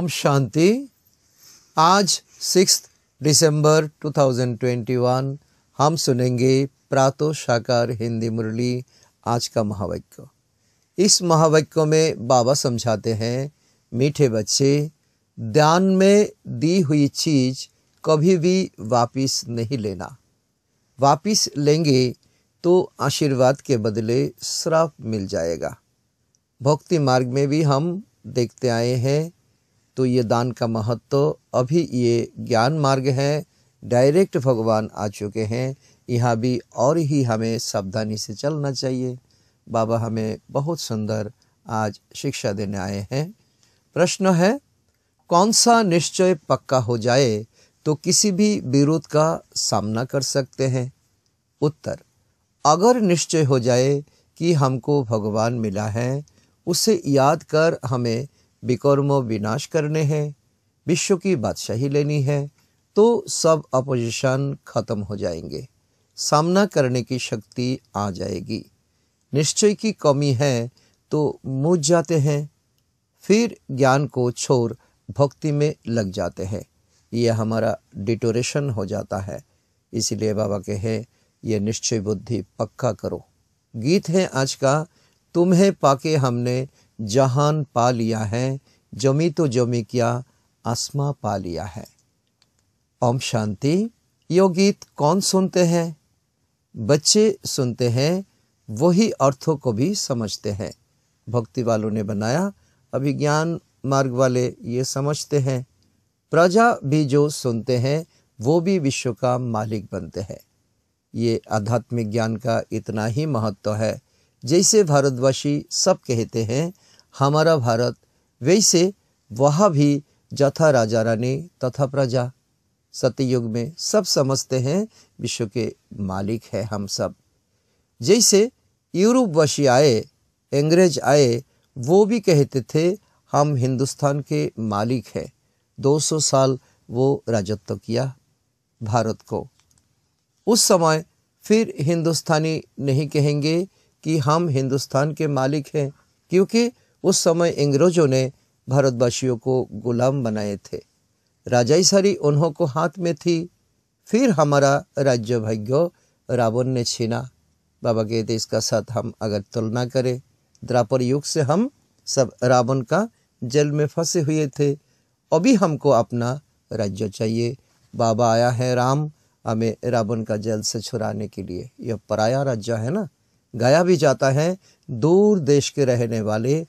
ओम शांति आज सिक्स दिसंबर 2021 हम सुनेंगे प्रातो शाकार हिंदी मुरली आज का महावाक्य इस महावाक्य में बाबा समझाते हैं मीठे बच्चे ध्यान में दी हुई चीज कभी भी वापिस नहीं लेना वापिस लेंगे तो आशीर्वाद के बदले श्राप मिल जाएगा भक्ति मार्ग में भी हम देखते आए हैं तो ये दान का महत्व अभी ये ज्ञान मार्ग है डायरेक्ट भगवान आ चुके हैं यहाँ भी और ही हमें सावधानी से चलना चाहिए बाबा हमें बहुत सुंदर आज शिक्षा देने आए हैं प्रश्न है कौन सा निश्चय पक्का हो जाए तो किसी भी विरोध का सामना कर सकते हैं उत्तर अगर निश्चय हो जाए कि हमको भगवान मिला है उसे याद कर हमें विकर्म विनाश करने हैं विश्व की बादशाही लेनी है तो सब अपोजिशन खत्म हो जाएंगे सामना करने की शक्ति आ जाएगी निश्चय की कमी है तो मुझ जाते हैं फिर ज्ञान को छोड़ भक्ति में लग जाते हैं यह हमारा डिटोरेशन हो जाता है इसीलिए बाबा कहे यह निश्चय बुद्धि पक्का करो गीत है आज का तुम्हें पाके हमने जहान पा लिया है जमी तो जमी क्या आसमा पा लिया है ओम शांति यो गीत कौन सुनते हैं बच्चे सुनते हैं वही अर्थों को भी समझते हैं भक्ति वालों ने बनाया अभिज्ञान मार्ग वाले ये समझते हैं प्रजा भी जो सुनते हैं वो भी विश्व का मालिक बनते हैं ये आध्यात्मिक ज्ञान का इतना ही महत्व है जैसे भारतवासी सब कहते हैं हमारा भारत वैसे वह भी जथा राजा रानी तथा प्रजा सत्ययुग में सब समझते हैं विश्व के मालिक है हम सब जैसे यूरोपवासी आए अंग्रेज आए वो भी कहते थे हम हिंदुस्तान के मालिक हैं 200 साल वो राजत्व किया भारत को उस समय फिर हिंदुस्तानी नहीं कहेंगे कि हम हिंदुस्तान के मालिक हैं क्योंकि उस समय अंग्रेजों ने भारतवासियों को गुलाम बनाए थे राजाई सारी उन्हों को हाथ में थी फिर हमारा राज्य भाग्य रावण ने छीना बाबा के देश का साथ हम अगर तुलना करें द्रापर युग से हम सब रावण का जल में फंसे हुए थे अभी हमको अपना राज्य चाहिए बाबा आया है राम हमें रावण का जल से छुड़ाने के लिए यह पराया राज्य है ना गया भी जाता है दूर देश के रहने वाले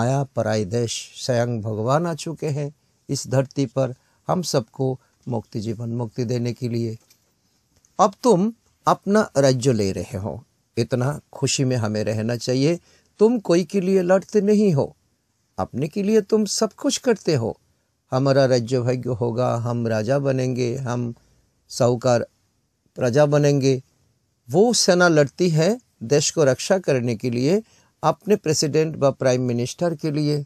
आया पराई देश स्वयं भगवान आ चुके हैं इस धरती पर हम सबको मुक्ति जीवन मुक्ति देने के लिए अब तुम अपना राज्य ले रहे हो इतना खुशी में हमें रहना चाहिए तुम कोई के लिए लड़ते नहीं हो अपने के लिए तुम सब कुछ करते हो हमारा राज्य भाग्य होगा हम राजा बनेंगे हम साहूकार प्रजा बनेंगे वो सेना लड़ती है देश को रक्षा करने के लिए अपने प्रेसिडेंट व प्राइम मिनिस्टर के लिए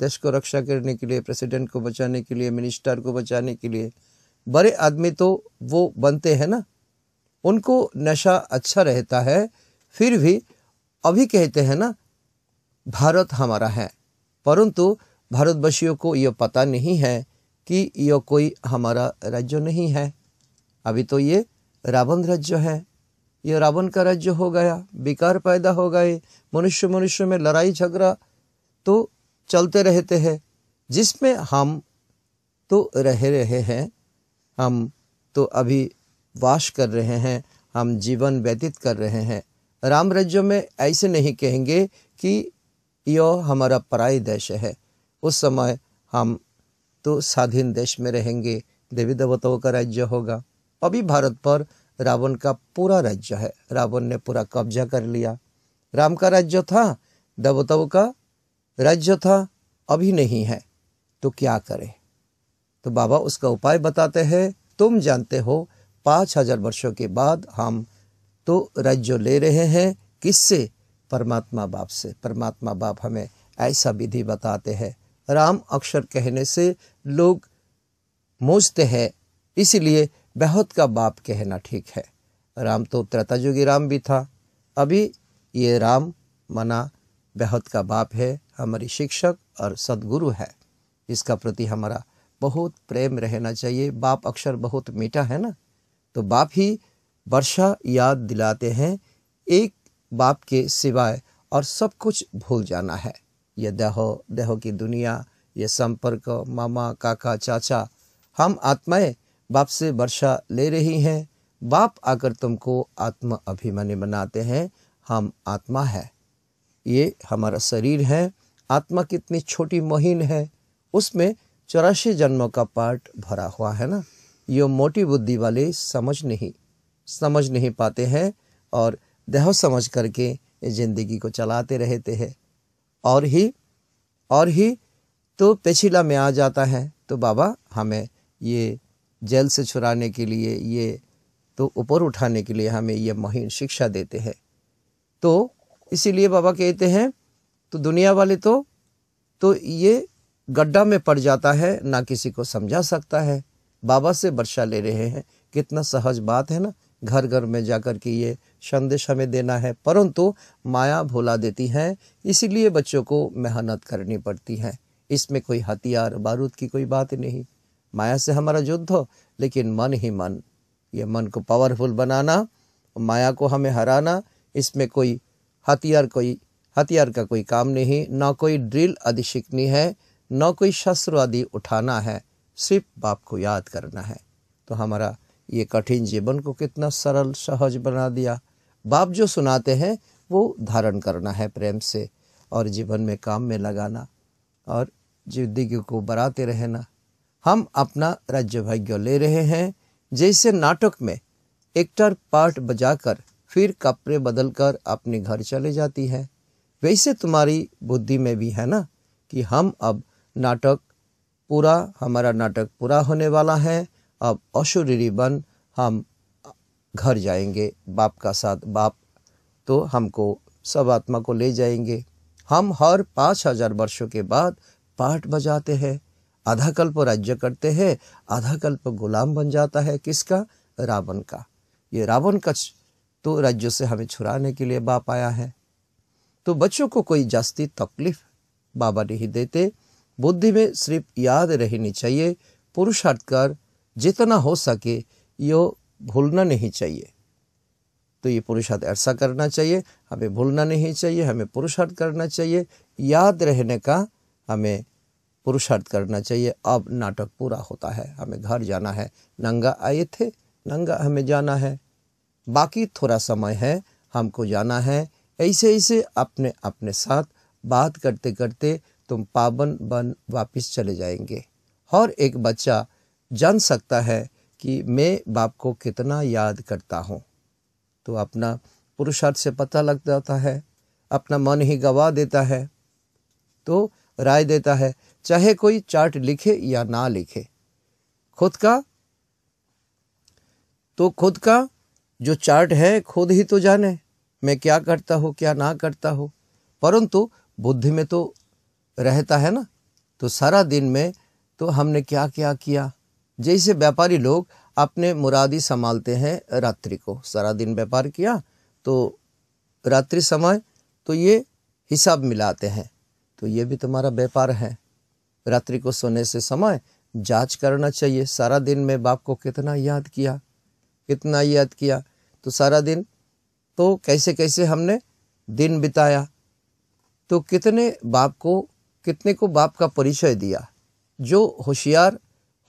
देश को रक्षा करने के लिए प्रेसिडेंट को बचाने के लिए मिनिस्टर को बचाने के लिए बड़े आदमी तो वो बनते हैं ना उनको नशा अच्छा रहता है फिर भी अभी कहते हैं ना भारत हमारा है परंतु भारतवासियों को यह पता नहीं है कि यह कोई हमारा राज्य नहीं है अभी तो ये रावण राज्य है यह रावण का राज्य हो गया विकार पैदा हो गए मनुष्य मनुष्य में लड़ाई झगड़ा तो चलते रहते हैं जिसमें हम तो रह रहे हैं हम तो अभी वास कर रहे हैं हम जीवन व्यतीत कर रहे हैं राम राज्य में ऐसे नहीं कहेंगे कि यह हमारा पराय देश है उस समय हम तो स्वाधीन देश में रहेंगे देवी देवताओं का राज्य होगा अभी भारत पर रावण का पूरा राज्य है रावण ने पूरा कब्जा कर लिया राम का राज्य था देवताओं का राज्य था अभी नहीं है तो क्या करें तो बाबा उसका उपाय बताते हैं तुम जानते हो पाँच हजार वर्षों के बाद हम तो राज्य ले रहे हैं किससे परमात्मा बाप से परमात्मा बाप हमें ऐसा विधि बताते हैं राम अक्षर कहने से लोग मोजते हैं इसलिए बहुत का बाप कहना ठीक है राम तो त्रताजुगी राम भी था अभी ये राम मना बहुत का बाप है हमारी शिक्षक और सदगुरु है इसका प्रति हमारा बहुत प्रेम रहना चाहिए बाप अक्षर बहुत मीठा है ना तो बाप ही वर्षा याद दिलाते हैं एक बाप के सिवाय और सब कुछ भूल जाना है यह देहो देहो की दुनिया ये संपर्क मामा काका चाचा हम आत्माएं बाप से वर्षा ले रही हैं बाप आकर तुमको आत्मा अभिमानी बनाते हैं हम आत्मा है ये हमारा शरीर है आत्मा कितनी छोटी महीन है उसमें चौरासी जन्मों का पार्ट भरा हुआ है ना यो मोटी बुद्धि वाले समझ नहीं समझ नहीं पाते हैं और देह समझ करके जिंदगी को चलाते रहते हैं और ही और ही तो पेछिला में आ जाता है तो बाबा हमें ये जेल से छुड़ाने के लिए ये तो ऊपर उठाने के लिए हमें ये महीन शिक्षा देते हैं तो इसीलिए बाबा कहते हैं तो दुनिया वाले तो तो ये गड्ढा में पड़ जाता है ना किसी को समझा सकता है बाबा से वर्षा ले रहे हैं कितना सहज बात है ना घर घर में जाकर के ये संदेश हमें देना है परंतु माया भुला देती है इसीलिए बच्चों को मेहनत करनी पड़ती है इसमें कोई हथियार बारूद की कोई बात नहीं माया से हमारा युद्ध हो लेकिन मन ही मन ये मन को पावरफुल बनाना माया को हमें हराना इसमें कोई हथियार कोई हथियार का कोई काम नहीं ना कोई ड्रिल आदि सीखनी है ना कोई शस्त्र आदि उठाना है सिर्फ बाप को याद करना है तो हमारा ये कठिन जीवन को कितना सरल सहज बना दिया बाप जो सुनाते हैं वो धारण करना है प्रेम से और जीवन में काम में लगाना और जिंदगी को बढ़ाते रहना हम अपना राज्य भाग्य ले रहे हैं जैसे नाटक में एक्टर पार्ट बजाकर फिर कपड़े बदलकर अपने घर चले जाती है वैसे तुम्हारी बुद्धि में भी है ना कि हम अब नाटक पूरा हमारा नाटक पूरा होने वाला है अब अशुरीरी बन हम घर जाएंगे बाप का साथ बाप तो हमको सब आत्मा को ले जाएंगे हम हर पाँच हजार वर्षों के बाद पाठ बजाते हैं आधा कल्प राज्य करते हैं आधा कल्प गुलाम बन जाता है किसका रावण का ये रावण कच्छ तो राज्य से हमें छुड़ाने के लिए बाप आया है तो बच्चों को कोई जास्ती तकलीफ बाबा नहीं देते बुद्धि में सिर्फ याद रहनी चाहिए पुरुषार्थ कर जितना हो सके यो भूलना नहीं चाहिए तो ये पुरुषार्थ ऐसा करना चाहिए हमें भूलना नहीं चाहिए हमें पुरुषार्थ करना चाहिए याद रहने का हमें पुरुषार्थ करना चाहिए अब नाटक पूरा होता है हमें घर जाना है नंगा आए थे नंगा हमें जाना है बाकी थोड़ा समय है हमको जाना है ऐसे ऐसे अपने अपने साथ बात करते करते तुम पावन बन वापस चले जाएंगे और एक बच्चा जान सकता है कि मैं बाप को कितना याद करता हूँ तो अपना पुरुषार्थ से पता लग जाता है अपना मन ही गवा देता है तो राय देता है चाहे कोई चार्ट लिखे या ना लिखे खुद का तो खुद का जो चार्ट है खुद ही तो जाने मैं क्या करता हूँ क्या ना करता हूँ परंतु बुद्धि में तो रहता है ना तो सारा दिन में तो हमने क्या क्या किया जैसे व्यापारी लोग अपने मुरादी संभालते हैं रात्रि को सारा दिन व्यापार किया तो रात्रि समय तो ये हिसाब मिलाते हैं तो ये भी तुम्हारा व्यापार है रात्रि को सोने से समय जांच करना चाहिए सारा दिन में बाप को कितना याद किया कितना याद किया तो सारा दिन तो कैसे कैसे हमने दिन बिताया तो कितने बाप को कितने को बाप का परिचय दिया जो होशियार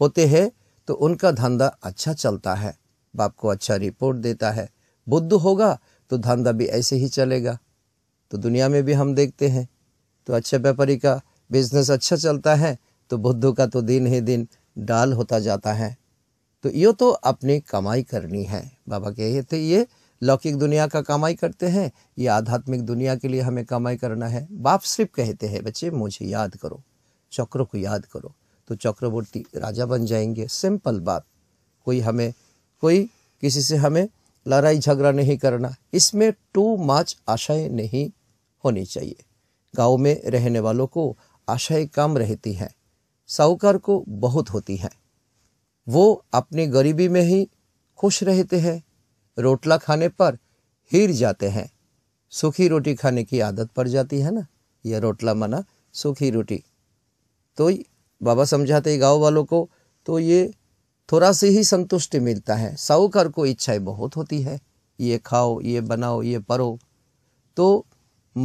होते हैं तो उनका धंधा अच्छा चलता है बाप को अच्छा रिपोर्ट देता है बुद्ध होगा तो धंधा भी ऐसे ही चलेगा तो दुनिया में भी हम देखते हैं तो अच्छे व्यापारी का बिजनेस अच्छा चलता है तो बुद्धू का तो दिन ही दिन डाल होता जाता है तो यो तो अपनी कमाई करनी है बाबा कहे थे ये लौकिक दुनिया का कमाई करते हैं ये आध्यात्मिक दुनिया के लिए हमें कमाई करना है बाप सिर्फ कहते हैं बच्चे मुझे याद करो चक्र को याद करो तो चक्रवर्ती राजा बन जाएंगे सिंपल बात कोई हमें कोई किसी से हमें लड़ाई झगड़ा नहीं करना इसमें टू मच आशाएं नहीं होनी चाहिए गांव में रहने वालों को आशय कम रहती है साहूकार को बहुत होती है वो अपनी गरीबी में ही खुश रहते हैं रोटला खाने पर हीर जाते हैं सूखी रोटी खाने की आदत पड़ जाती है ना यह रोटला मना सूखी रोटी तो बाबा समझाते गांव वालों को तो ये थोड़ा सी ही संतुष्टि मिलता है साहूकार को इच्छाएं बहुत होती है ये खाओ ये बनाओ ये पढ़ो तो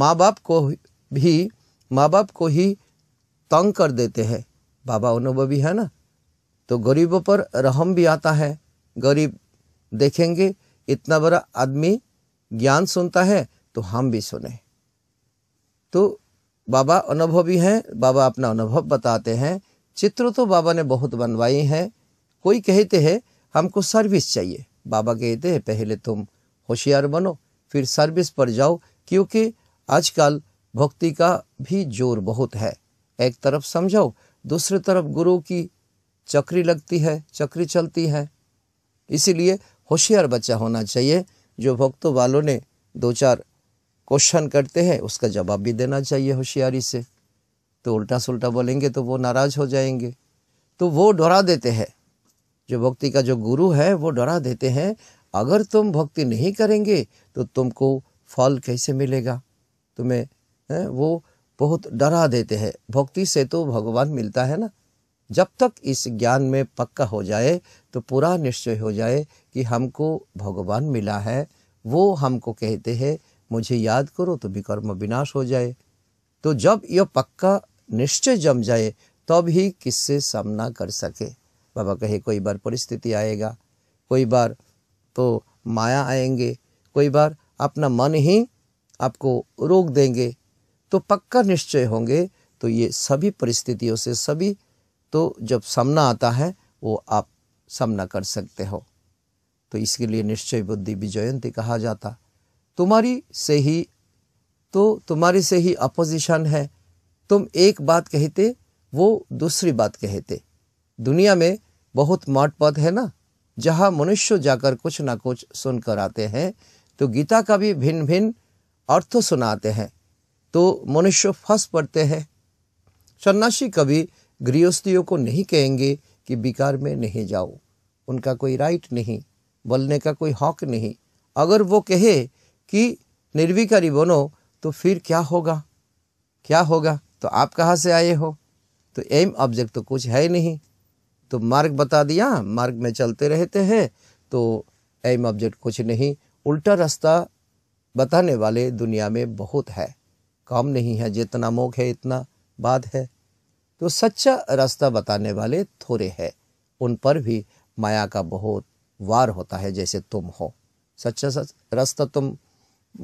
माँ बाप को भी माँ बाप को ही तंग कर देते हैं बाबा अनुभवी है ना तो गरीबों पर रहम भी आता है गरीब देखेंगे इतना बड़ा आदमी ज्ञान सुनता है तो हम भी सुने तो बाबा अनुभवी हैं बाबा अपना अनुभव बताते हैं चित्र तो बाबा ने बहुत बनवाई हैं कोई कहते हैं हमको सर्विस चाहिए बाबा कहते हैं पहले तुम होशियार बनो फिर सर्विस पर जाओ क्योंकि आजकल भक्ति का भी जोर बहुत है एक तरफ समझो दूसरी तरफ गुरु की चक्री लगती है चक्री चलती है इसीलिए होशियार बच्चा होना चाहिए जो भक्तों वालों ने दो चार क्वेश्चन करते हैं उसका जवाब भी देना चाहिए होशियारी से तो उल्टा सुल्टा बोलेंगे तो वो नाराज हो जाएंगे तो वो डरा देते हैं जो भक्ति का जो गुरु है वो डरा देते हैं अगर तुम भक्ति नहीं करेंगे तो तुमको फल कैसे मिलेगा तुम्हें वो बहुत डरा देते हैं भक्ति से तो भगवान मिलता है ना जब तक इस ज्ञान में पक्का हो जाए तो पूरा निश्चय हो जाए कि हमको भगवान मिला है वो हमको कहते हैं मुझे याद करो तो विकर्म विनाश हो जाए तो जब यह पक्का निश्चय जम जाए तब ही किससे सामना कर सके बाबा कहे कोई बार परिस्थिति आएगा कोई बार तो माया आएंगे कोई बार अपना मन ही आपको रोक देंगे तो पक्का निश्चय होंगे तो ये सभी परिस्थितियों से सभी तो जब सामना आता है वो आप सामना कर सकते हो तो इसके लिए निश्चय बुद्धि विजयंती कहा जाता तुम्हारी से ही तो तुम्हारी से ही अपोजिशन है तुम एक बात कहते वो दूसरी बात कहते दुनिया में बहुत मठ पद है ना जहाँ मनुष्य जाकर कुछ ना कुछ सुनकर आते हैं तो गीता का भी भिन्न भिन्न अर्थ सुनाते हैं तो मनुष्य फंस पड़ते हैं सन्यासी कभी गृहस्थियों को नहीं कहेंगे कि विकार में नहीं जाओ उनका कोई राइट नहीं बोलने का कोई हक नहीं अगर वो कहे कि निर्विकारी बनो तो फिर क्या होगा क्या होगा तो आप कहाँ से आए हो तो एम ऑब्जेक्ट तो कुछ है नहीं तो मार्ग बता दिया मार्ग में चलते रहते हैं तो एम ऑब्जेक्ट कुछ नहीं उल्टा रास्ता बताने वाले दुनिया में बहुत है काम नहीं है जितना मोख है इतना बाद है तो सच्चा रास्ता बताने वाले थोड़े हैं उन पर भी माया का बहुत वार होता है जैसे तुम हो सच्चा सच रास्ता तुम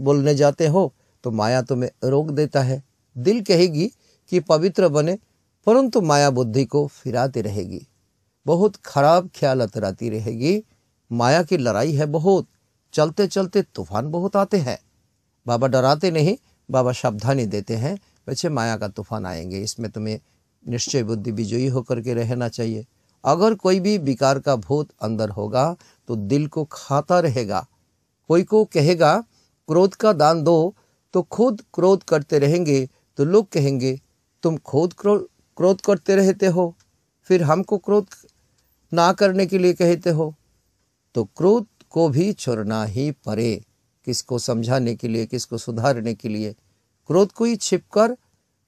बोलने जाते हो तो माया तुम्हें रोक देता है दिल कहेगी कि पवित्र बने परंतु माया बुद्धि को फिराती रहेगी बहुत खराब ख्याल अतराती रहेगी माया की लड़ाई है बहुत चलते चलते तूफान बहुत आते हैं बाबा डराते नहीं बाबा सावधानी देते हैं वैसे माया का तूफान आएंगे इसमें तुम्हें निश्चय बुद्धि विजयी होकर के रहना चाहिए अगर कोई भी विकार का भूत अंदर होगा तो दिल को खाता रहेगा कोई को कहेगा क्रोध का दान दो तो खुद क्रोध करते रहेंगे तो लोग कहेंगे तुम खुद क्रोध करते रहते हो फिर हमको क्रोध ना करने के लिए कहते हो तो क्रोध को भी छोड़ना ही पड़े किसको समझाने के लिए किसको सुधारने के लिए क्रोध को ही छिप कर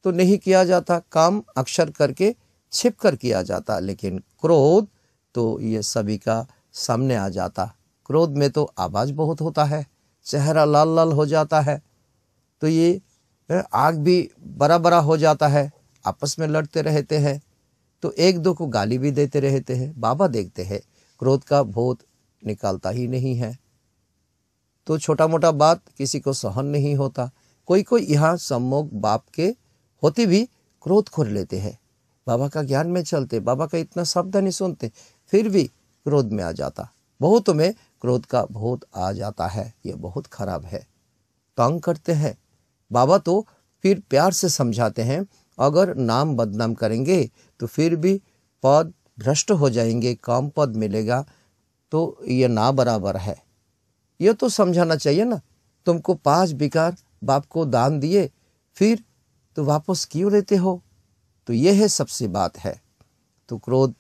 तो नहीं किया जाता काम अक्षर करके छिप कर किया जाता लेकिन क्रोध तो ये सभी का सामने आ जाता क्रोध में तो आवाज़ बहुत होता है चेहरा लाल लाल हो जाता है तो ये आग भी बड़ा बड़ा हो जाता है आपस में लड़ते रहते हैं तो एक दो को गाली भी देते रहते हैं बाबा देखते हैं क्रोध का भूत निकालता ही नहीं है तो छोटा मोटा बात किसी को सहन नहीं होता कोई कोई यहाँ सम्मोग बाप के होते भी क्रोध खोल लेते हैं बाबा का ज्ञान में चलते बाबा का इतना शब्द नहीं सुनते फिर भी क्रोध में आ जाता बहुत में क्रोध का बहुत आ जाता है ये बहुत खराब है तंग करते हैं बाबा तो फिर प्यार से समझाते हैं अगर नाम बदनाम करेंगे तो फिर भी पद भ्रष्ट हो जाएंगे कम पद मिलेगा तो ये ना बराबर है ये तो समझाना चाहिए ना तुमको पांच बिकार बाप को दान दिए फिर तो वापस क्यों लेते हो तो ये है सबसे बात है तो क्रोध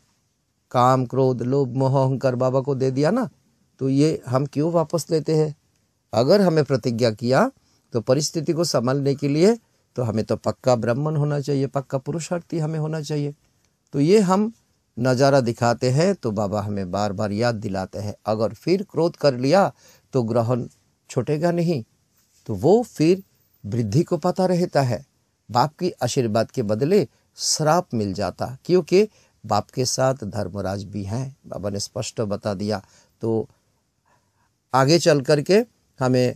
काम क्रोध लोभ मोह अहंकार बाबा को दे दिया ना तो ये हम क्यों वापस लेते हैं अगर हमें प्रतिज्ञा किया तो परिस्थिति को संभालने के लिए तो हमें तो पक्का ब्राह्मण होना चाहिए पक्का पुरुषार्थी हमें होना चाहिए तो ये हम नज़ारा दिखाते हैं तो बाबा हमें बार बार याद दिलाते हैं अगर फिर क्रोध कर लिया तो ग्रहण छोटेगा नहीं तो वो फिर वृद्धि को पता रहता है बाप की आशीर्वाद के बदले श्राप मिल जाता क्योंकि बाप के साथ धर्मराज भी हैं बाबा ने स्पष्ट बता दिया तो आगे चल करके हमें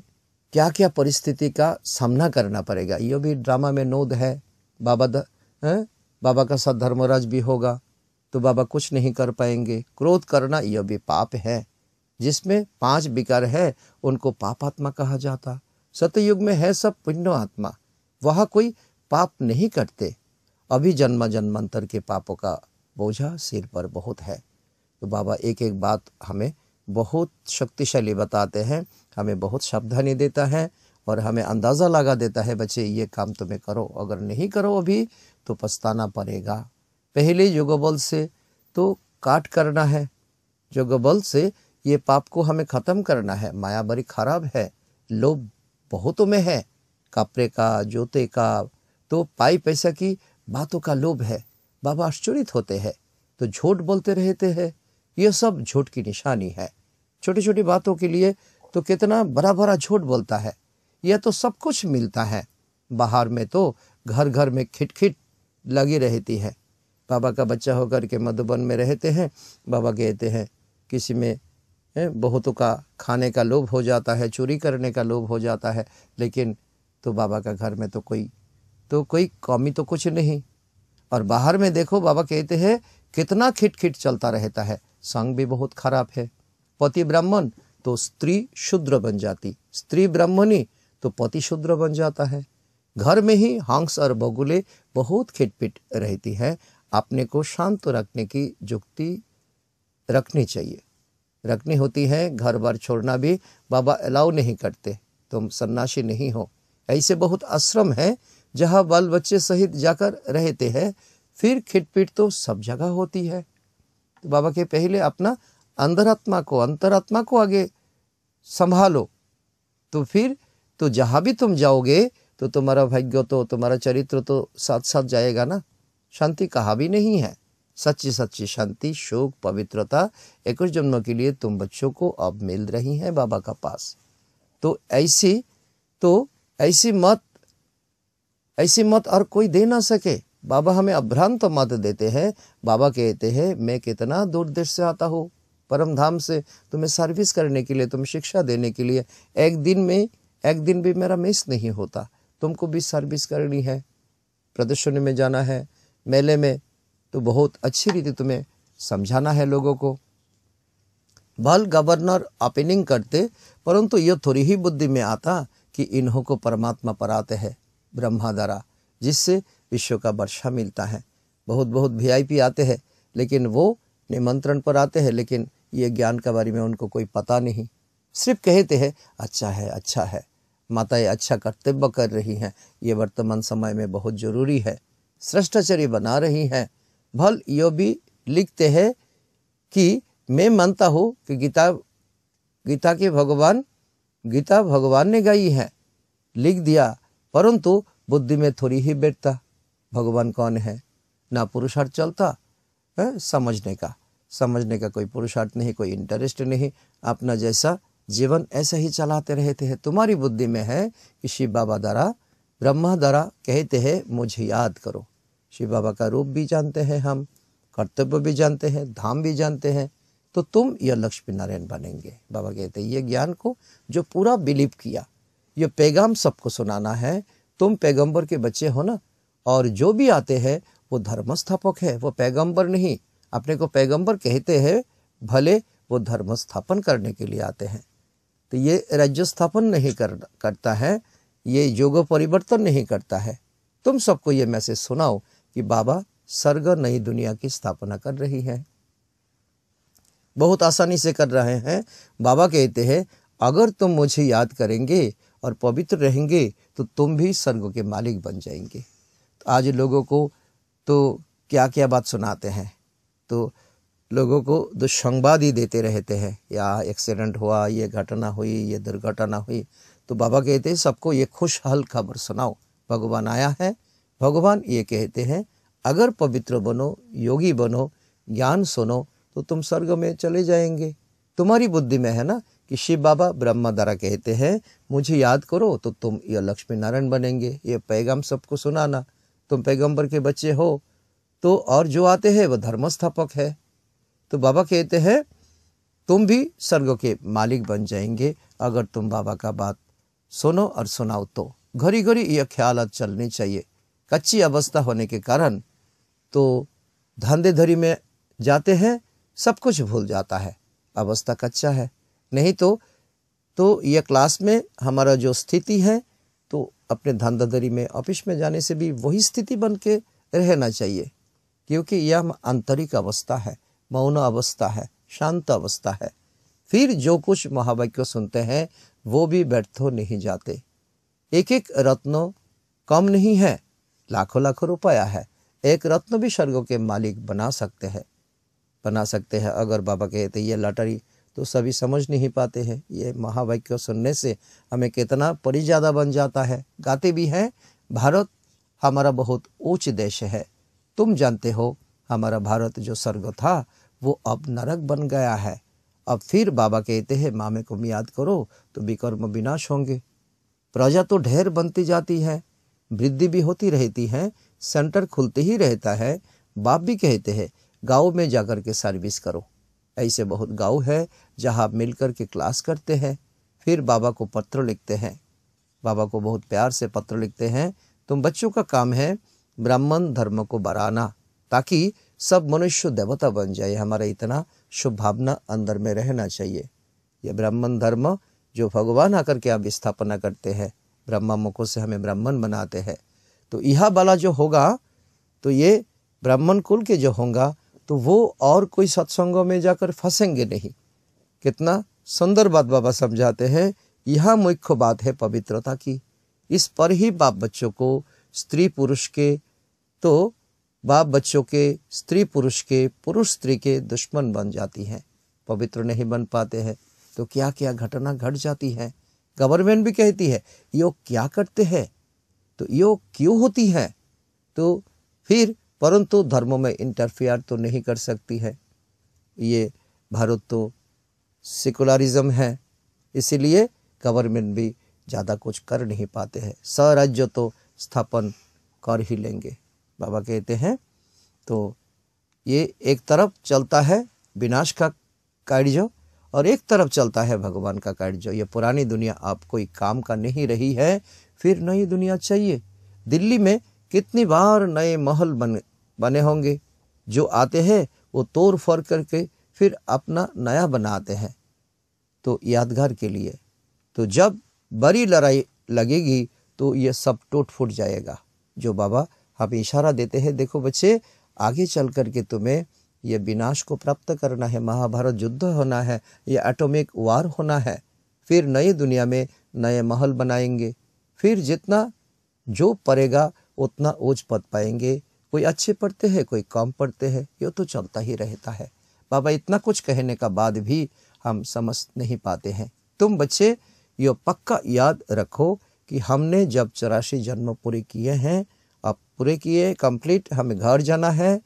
क्या क्या परिस्थिति का सामना करना पड़ेगा ये भी ड्रामा में नोद है बाबा द, है? बाबा का साथ धर्मराज भी होगा तो बाबा कुछ नहीं कर पाएंगे क्रोध करना यह भी पाप है जिसमें पांच विकार है उनको पापात्मा कहा जाता सतयुग में है सब पुण्य आत्मा वह कोई पाप नहीं करते अभी जन्म जन्मांतर के पापों का बोझा सिर पर बहुत है तो बाबा एक एक बात हमें बहुत शक्तिशाली बताते हैं हमें बहुत सावधानी देता है और हमें अंदाज़ा लगा देता है बच्चे ये काम तुम्हें करो अगर नहीं करो अभी तो पछताना पड़ेगा पहले योगबल से तो काट करना है योगबल से ये पाप को हमें ख़त्म करना है माया बड़ी खराब है लोभ बहुतों में है कपड़े का जोते का तो पाई पैसा की बातों का लोभ है बाबा आश्चर्यित होते हैं तो झूठ बोलते रहते हैं ये सब झूठ की निशानी है छोटी छोटी बातों के लिए तो कितना बड़ा बड़ा झूठ बोलता है यह तो सब कुछ मिलता है बाहर में तो घर घर में खिटखिट लगी रहती है बाबा का बच्चा होकर के मधुबन में रहते हैं बाबा कहते हैं किसी में बहुतों का खाने का लोभ हो जाता है चोरी करने का लोभ हो जाता है लेकिन तो बाबा का घर में तो कोई तो कोई कौमी तो कुछ नहीं और बाहर में देखो बाबा कहते हैं कितना खिटखिट चलता रहता है संग भी बहुत खराब है पति ब्राह्मण तो स्त्री शूद्र बन जाती स्त्री ब्राह्मणी तो पति शूद्र बन जाता है घर में ही हंस और बगुले बहुत खिटपिट रहती हैं अपने को शांत रखने की जुक्ति रखनी चाहिए रखनी होती है घर बार छोड़ना भी बाबा अलाउ नहीं करते तुम सन्नाशी नहीं हो ऐसे बहुत आश्रम है जहाँ बाल बच्चे सहित जाकर रहते हैं फिर खिटपीट तो सब जगह होती है तो बाबा के पहले अपना आत्मा को अंतरात्मा को आगे संभालो तो फिर तो जहाँ भी तुम जाओगे तो तुम्हारा भाग्य तो तुम्हारा चरित्र तो साथ साथ जाएगा ना शांति कहाँ भी नहीं है सच्ची सच्ची शांति शोक पवित्रता एक जन्म के लिए तुम बच्चों को अब मिल रही हैं बाबा का पास तो ऐसी तो ऐसी मत ऐसी मत और कोई दे ना सके बाबा हमें अभ्रांत मत देते हैं बाबा कहते हैं मैं कितना दूर देश से आता हूँ परम धाम से तुम्हें सर्विस करने के लिए तुम शिक्षा देने के लिए एक दिन में एक दिन भी मेरा मिस नहीं होता तुमको भी सर्विस करनी है प्रदर्शनी में जाना है मेले में तो बहुत अच्छी रीति तुम्हें समझाना है लोगों को बल गवर्नर ओपनिंग करते परंतु यह थोड़ी ही बुद्धि में आता कि इन्हों को परमात्मा पराते हैं ब्रह्मा द्वारा जिससे विश्व का वर्षा मिलता है बहुत बहुत वीआईपी आते हैं लेकिन वो निमंत्रण पर आते हैं लेकिन ये ज्ञान के बारे में उनको कोई पता नहीं सिर्फ कहते हैं अच्छा है अच्छा है माताएं अच्छा कर्तव्य कर रही हैं ये वर्तमान समय में बहुत जरूरी है श्रेष्ठाचर्य बना रही हैं भल यो भी लिखते हैं कि मैं मानता हूँ कि गीता गीता के भगवान गीता भगवान ने गाई है लिख दिया परंतु बुद्धि में थोड़ी ही बैठता भगवान कौन है ना पुरुषार्थ चलता है समझने का समझने का कोई पुरुषार्थ नहीं कोई इंटरेस्ट नहीं अपना जैसा जीवन ऐसे ही चलाते रहते हैं तुम्हारी बुद्धि में है कि शिव बाबा द्वारा ब्रह्मा द्वारा कहते हैं मुझे याद करो शिव बाबा का रूप भी जानते हैं हम कर्तव्य भी जानते हैं धाम भी जानते हैं तो तुम यह लक्ष्मी नारायण बनेंगे बाबा कहते हैं ये ज्ञान को जो पूरा बिलीव किया ये पैगाम सबको सुनाना है तुम पैगंबर के बच्चे हो ना और जो भी आते हैं वो धर्मस्थापक है वो पैगंबर नहीं अपने को पैगंबर कहते हैं भले वो धर्म स्थापन करने के लिए आते हैं तो ये राज्य स्थापन नहीं कर करता है ये योग परिवर्तन नहीं करता है तुम सबको ये मैसेज सुनाओ कि बाबा स्वर्ग नई दुनिया की स्थापना कर रही है बहुत आसानी से कर रहे हैं बाबा कहते हैं अगर तुम मुझे याद करेंगे और पवित्र रहेंगे तो तुम भी स्वर्ग के मालिक बन जाएंगे तो आज लोगों को तो क्या क्या बात सुनाते हैं तो लोगों को दुष्संवाद तो ही देते रहते हैं या एक्सीडेंट हुआ ये घटना हुई ये दुर्घटना हुई तो बाबा कहते हैं सबको ये खुशहाल खबर सुनाओ भगवान आया है भगवान ये कहते हैं अगर पवित्र बनो योगी बनो ज्ञान सुनो तो तुम स्वर्ग में चले जाएंगे तुम्हारी बुद्धि में है ना कि शिव बाबा ब्रह्मा द्वारा कहते हैं मुझे याद करो तो तुम ये लक्ष्मी नारायण बनेंगे ये पैगाम सबको सुनाना तुम पैगंबर के बच्चे हो तो और जो आते हैं वह धर्मस्थापक है तो बाबा कहते हैं तुम भी स्वर्ग के मालिक बन जाएंगे अगर तुम बाबा का बात सुनो और सुनाओ तो घड़ी घड़ी यह ख्याल चलने चाहिए कच्ची अवस्था होने के कारण तो धंधेधरी में जाते हैं सब कुछ भूल जाता है अवस्था कच्चा है नहीं तो तो यह क्लास में हमारा जो स्थिति है तो अपने धंधाधरी में ऑफिस में जाने से भी वही स्थिति बन के रहना चाहिए क्योंकि यह आंतरिक अवस्था है मौन अवस्था है शांत अवस्था है फिर जो कुछ महावाक्य सुनते हैं वो भी व्यर्थ नहीं जाते एक एक रत्नों कम नहीं है लाखों लाखों रुपया है एक रत्न भी स्वर्गों के मालिक बना सकते हैं बना सकते हैं अगर बाबा कहते ये लॉटरी तो सभी समझ नहीं पाते हैं ये महावाक्य सुनने से हमें कितना परी ज़्यादा बन जाता है गाते भी हैं भारत हमारा बहुत ऊंच देश है तुम जानते हो हमारा भारत जो स्वर्ग था वो अब नरक बन गया है अब फिर बाबा कहते हैं मामे को याद करो तो विकर्म विनाश होंगे प्रजा तो ढेर बनती जाती है वृद्धि भी होती रहती है सेंटर खुलते ही रहता है बाप भी कहते हैं गाँव में जाकर के सर्विस करो ऐसे बहुत गाँव है जहाँ मिल कर के क्लास करते हैं फिर बाबा को पत्र लिखते हैं बाबा को बहुत प्यार से पत्र लिखते हैं तुम बच्चों का काम है ब्राह्मण धर्म को बढ़ाना ताकि सब मनुष्य देवता बन जाए हमारा इतना शुभ भावना अंदर में रहना चाहिए यह ब्राह्मण धर्म जो भगवान आकर के आप स्थापना करते हैं ब्रह्मा मुखों से हमें ब्राह्मण बनाते हैं तो यह वाला जो होगा तो ये ब्राह्मण कुल के जो होगा तो वो और कोई सत्संगों में जाकर फंसेंगे नहीं कितना सुंदर बात बाबा समझाते हैं यह मुख्य बात है पवित्रता की इस पर ही बाप बच्चों को स्त्री पुरुष के तो बाप बच्चों के स्त्री पुरुष के पुरुष स्त्री के दुश्मन बन जाती हैं पवित्र नहीं बन पाते हैं तो क्या क्या घटना घट जाती है गवर्नमेंट भी कहती है योग क्या करते हैं तो योग क्यों होती है तो फिर परंतु धर्मों में इंटरफेयर तो नहीं कर सकती है ये भारत तो सेकुलरिज्म है इसीलिए गवर्नमेंट भी ज़्यादा कुछ कर नहीं पाते हैं स्वराज्य तो स्थापन कर ही लेंगे बाबा कहते हैं तो ये एक तरफ चलता है विनाश का कार्य जो और एक तरफ चलता है भगवान का कार्य जो ये पुरानी दुनिया आप कोई काम का नहीं रही है फिर नई दुनिया चाहिए दिल्ली में कितनी बार नए महल बने बने होंगे जो आते हैं वो तोड़ फोड़ करके फिर अपना नया बनाते हैं तो यादगार के लिए तो जब बड़ी लड़ाई लगेगी तो ये सब टूट फूट जाएगा जो बाबा आप इशारा देते हैं देखो बच्चे आगे चल करके तुम्हें ये विनाश को प्राप्त करना है महाभारत युद्ध होना है ये एटॉमिक वार होना है फिर नई दुनिया में नए महल बनाएंगे फिर जितना जो पड़ेगा उतना ऊँच पद पाएंगे कोई अच्छे पढ़ते हैं कोई कम पढ़ते हैं ये तो चलता ही रहता है बाबा इतना कुछ कहने का बाद भी हम समझ नहीं पाते हैं तुम बच्चे ये पक्का याद रखो कि हमने जब चौरासी जन्म पूरे किए हैं अब पूरे किए कंप्लीट हमें घर जाना है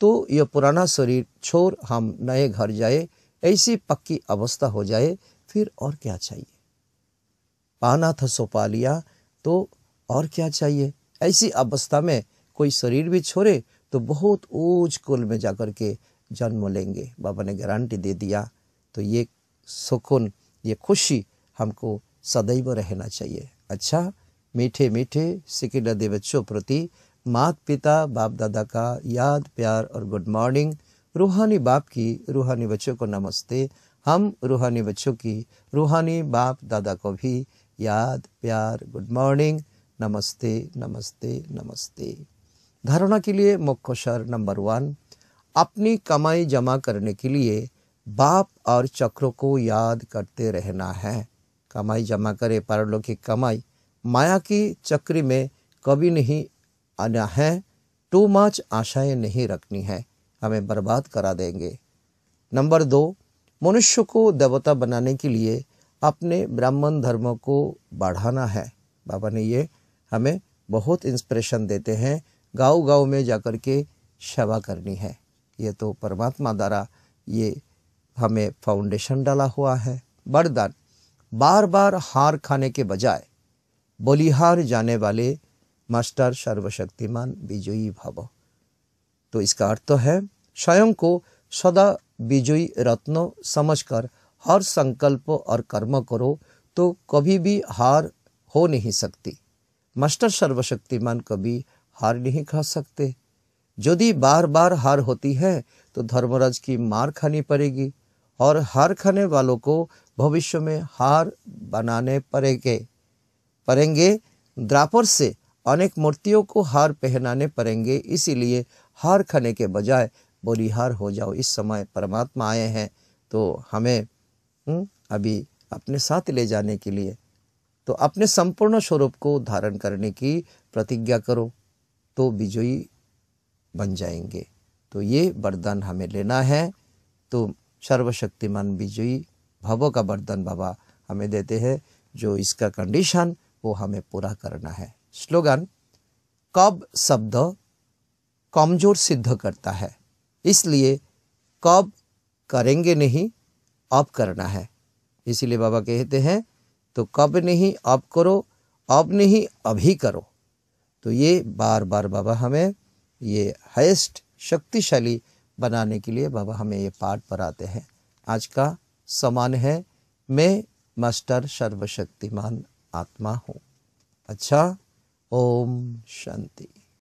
तो यह पुराना शरीर छोड़ हम नए घर जाए ऐसी पक्की अवस्था हो जाए फिर और क्या चाहिए पाना था सो पा लिया तो और क्या चाहिए ऐसी अवस्था में कोई शरीर भी छोड़े तो बहुत ऊंच कुल में जाकर के जन्म लेंगे बाबा ने गारंटी दे दिया तो ये सुकून ये खुशी हमको सदैव रहना चाहिए अच्छा मीठे मीठे सिकिला देवच्चों प्रति माता पिता बाप दादा का याद प्यार और गुड मॉर्निंग रूहानी बाप की रूहानी बच्चों को नमस्ते हम रूहानी बच्चों की रूहानी बाप दादा को भी याद प्यार गुड मॉर्निंग नमस्ते नमस्ते नमस्ते धारणा के लिए मुख्य शर नंबर वन अपनी कमाई जमा करने के लिए बाप और चक्रों को याद करते रहना है कमाई जमा करे पारलौकिक कमाई माया की चक्री में कभी नहीं आना है टू मच आशाएं नहीं रखनी है हमें बर्बाद करा देंगे नंबर दो मनुष्य को देवता बनाने के लिए अपने ब्राह्मण धर्म को बढ़ाना है बाबा ने ये हमें बहुत इंस्पिरेशन देते हैं गांव गांव में जाकर के सेवा करनी है ये तो परमात्मा द्वारा ये हमें फाउंडेशन डाला हुआ है बरदान बार बार हार खाने के बजाय बलिहार जाने वाले मास्टर सर्वशक्तिमान विजयी भव तो इसका अर्थ तो है स्वयं को सदा विजयी रत्न समझकर हर संकल्प और कर्म करो तो कभी भी हार हो नहीं सकती मास्टर सर्वशक्तिमान कभी हार नहीं खा सकते यदि बार बार हार होती है तो धर्मराज की मार खानी पड़ेगी और हार खाने वालों को भविष्य में हार बनाने पड़ेंगे पड़ेंगे द्रापर से अनेक मूर्तियों को हार पहनाने पड़ेंगे इसीलिए हार खाने के बजाय हार हो जाओ इस समय परमात्मा आए हैं तो हमें हम्म, अभी अपने साथ ले जाने के लिए तो अपने संपूर्ण स्वरूप को धारण करने की प्रतिज्ञा करो तो विजयी बन जाएंगे तो ये वरदान हमें लेना है तो सर्वशक्तिमान विजयी भवों का वरदान बाबा हमें देते हैं जो इसका कंडीशन वो हमें पूरा करना है स्लोगन कब शब्द कमज़ोर सिद्ध करता है इसलिए कब करेंगे नहीं अब करना है इसीलिए बाबा कहते हैं तो कब नहीं अब करो अब नहीं अभी करो तो ये बार बार बाबा हमें ये हाइस्ट शक्तिशाली बनाने के लिए बाबा हमें ये पाठ पढ़ाते हैं आज का समान है मैं मास्टर सर्वशक्तिमान आत्मा हूँ अच्छा ओम शांति